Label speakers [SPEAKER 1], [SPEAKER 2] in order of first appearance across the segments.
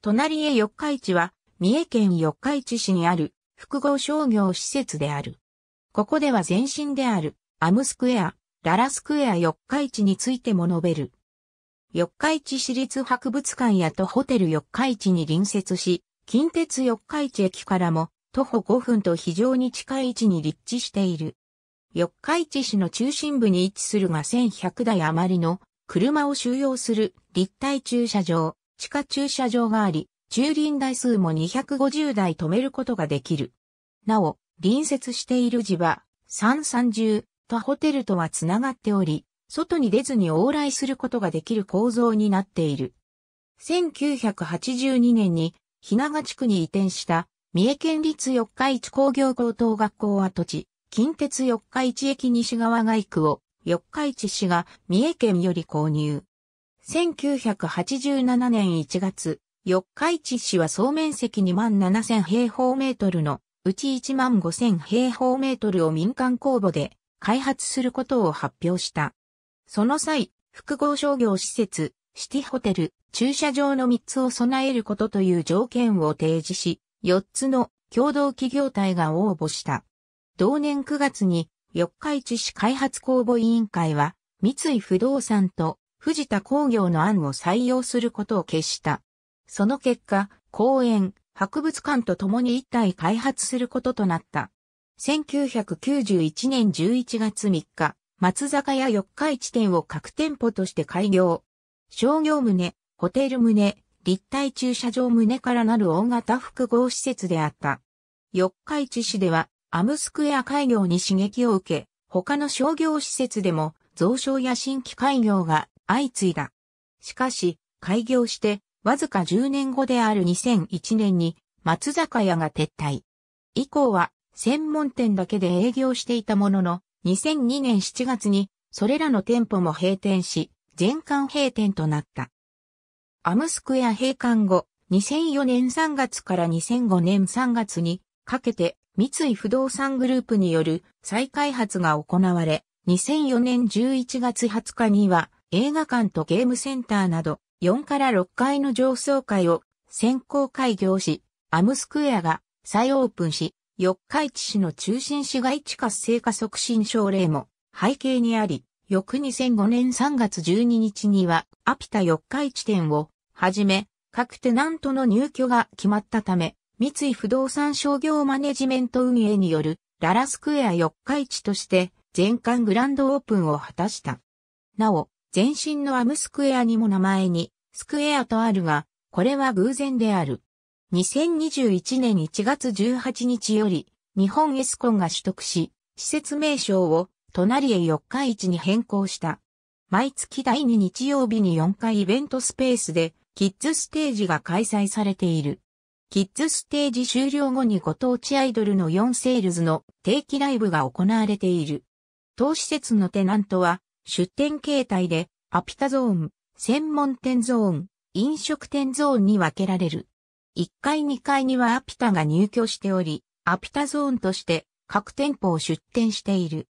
[SPEAKER 1] 隣へ四日市は、三重県四日市市にある複合商業施設である。ここでは前身であるアムスクエア、ララスクエア四日市についても述べる。四日市市立博物館やとホテル四日市に隣接し、近鉄四日市駅からも徒歩5分と非常に近い位置に立地している。四日市市の中心部に位置するが1100台余りの車を収容する立体駐車場。地下駐車場があり、駐輪台数も250台止めることができる。なお、隣接している地は、三三重とホテルとはつながっており、外に出ずに往来することができる構造になっている。1982年に、日長地区に移転した、三重県立四日市工業高等学校跡地、近鉄四日市駅西側外区を、四日市市が三重県より購入。1987年1月、四日市市は総面積2万7000平方メートルのうち1万5000平方メートルを民間公募で開発することを発表した。その際、複合商業施設、シティホテル、駐車場の3つを備えることという条件を提示し、4つの共同企業体が応募した。同年9月に、四日市市開発公募委員会は、三井不動産と藤田工業の案を採用することを決した。その結果、公園、博物館と共に一体開発することとなった。1991年11月3日、松坂屋四日市店を各店舗として開業。商業棟、ホテル棟、立体駐車場棟からなる大型複合施設であった。四日市市では、アムスクエア開業に刺激を受け、他の商業施設でも、増床や新規開業が相次いだ。しかし、開業して、わずか10年後である2001年に、松坂屋が撤退。以降は、専門店だけで営業していたものの、2002年7月に、それらの店舗も閉店し、全館閉店となった。アムスクエア閉館後、2004年3月から2005年3月にかけて三井不動産グループによる再開発が行われ、2004年11月20日には映画館とゲームセンターなど4から6階の上層階を先行開業し、アムスクエアが再オープンし、四日市市の中心市街地活性化促進省令も背景にあり、翌2005年3月12日にはアピタ四日市店をはじめ、各テナントの入居が決まったため、三井不動産商業マネジメント運営によるララスクエア四日市として全館グランドオープンを果たした。なお、前身のアムスクエアにも名前に、スクエアとあるが、これは偶然である。2021年1月18日より、日本エスコンが取得し、施設名称を、隣へ4日市に変更した。毎月第2日曜日に4回イベントスペースで、キッズステージが開催されている。キッズステージ終了後にご当地アイドルの4セールズの定期ライブが行われている。当施設のテナントは出店形態で、アピタゾーン、専門店ゾーン、飲食店ゾーンに分けられる。1階2階にはアピタが入居しており、アピタゾーンとして各店舗を出店している。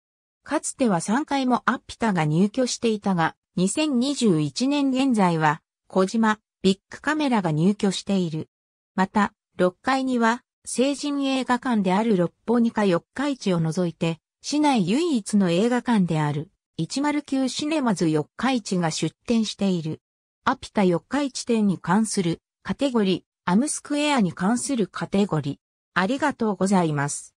[SPEAKER 1] かつては3階もアピタが入居していたが、2021年現在は、小島、ビッグカメラが入居している。また、6階には、成人映画館である六本木か四日市を除いて、市内唯一の映画館である。109シネマズ四日市が出店している。アピタ四日市店に関するカテゴリ、アムスクエアに関するカテゴリ。ありがとうございます。